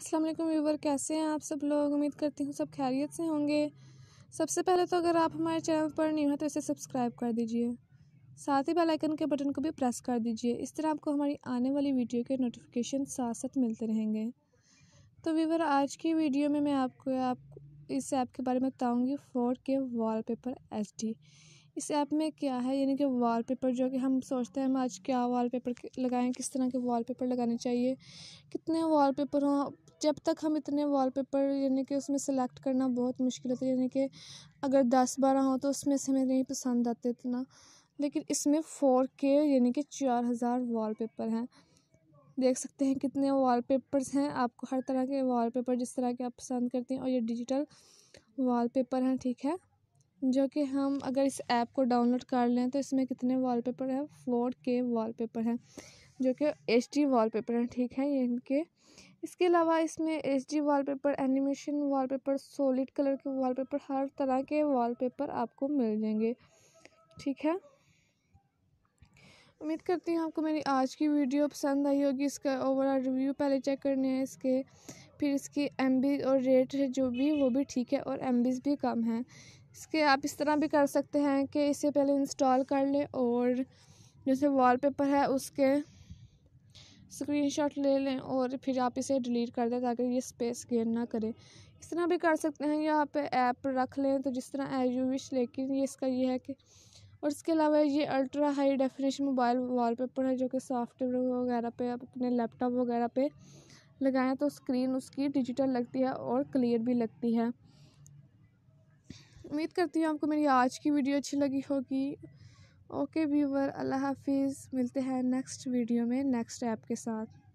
अस्सलाम वालेकुम व्यूवर कैसे हैं आप सब लोग उम्मीद करती हूँ सब खैरियत से होंगे सबसे पहले तो अगर आप हमारे चैनल पर नहीं हैं तो इसे सब्सक्राइब कर दीजिए साथ ही बेल आइकन के बटन को भी प्रेस कर दीजिए इस तरह आपको हमारी आने वाली वीडियो के नोटिफिकेशन साथ साथ मिलते रहेंगे तो व्यूवर आज की वीडियो में मैं आपको आप इस ऐप के बारे में बताऊँगी four K wallpaper H D इस ऐप में क्या है यानी कि वाल पेपर जो कि हम सोचते हैं हम आज क्या वाल पेपर लगाएँ किस तरह के वाल पेपर लगाने चाहिए कितने वाल पेपर हों जब तक हम इतने वॉलपेपर यानी कि उसमें सेलेक्ट करना बहुत मुश्किल होता है यानी कि अगर दस बारह हो तो उसमें से हमें नहीं पसंद आते इतना लेकिन इसमें फोर के यानी कि चार हज़ार वाल पेपर हैं देख सकते हैं कितने वाल पेपर्स हैं आपको हर तरह के वाल पेपर जिस तरह के आप पसंद करते हैं और ये डिजिटल वाल पेपर हैं ठीक है जो कि हम अगर इस ऐप को डाउनलोड कर लें तो इसमें कितने वाल पेपर हैं फोर के वाल पेपर हैं जो कि एच डी वाल पेपर हैं ठीक है ये इनके इसके अलावा इसमें H D paper animation paper solid colour के पेपर हर तरह के पेपर आपको मिल जाएंगे ठीक है उम्मीद करती हूँ आपको मेरी आज की वीडियो पसंद आई होगी इसका ओवरऑल रिव्यू पहले चेक करने हैं इसके फिर इसकी एम और रेट है जो भी वो भी ठीक है और एम भी कम है इसके आप इस तरह भी कर सकते हैं कि इसे पहले इंस्टॉल कर लें और जैसे वॉलपेपर है उसके स्क्रीनशॉट ले लें और फिर आप इसे डिलीट कर दें ताकि ये स्पेस गेन ना करें इस तरह भी कर सकते हैं या आप ऐप रख लें तो जिस तरह एज यू विश लेकिन ये इसका ये है कि और इसके अलावा ये ultra high definition mobile wallpaper है जो कि सॉफ्टवेयर वगैरह पे आप अपने लैपटॉप वगैरह पे लगाएं तो स्क्रीन उसकी डिजिटल लगती है और क्लियर भी लगती है उम्मीद करती हूँ आपको मेरी आज की वीडियो अच्छी लगी होगी ओके व्यूवर अल्लाह हाफिज़ मिलते हैं नेक्स्ट वीडियो में नेक्स्ट ऐप के साथ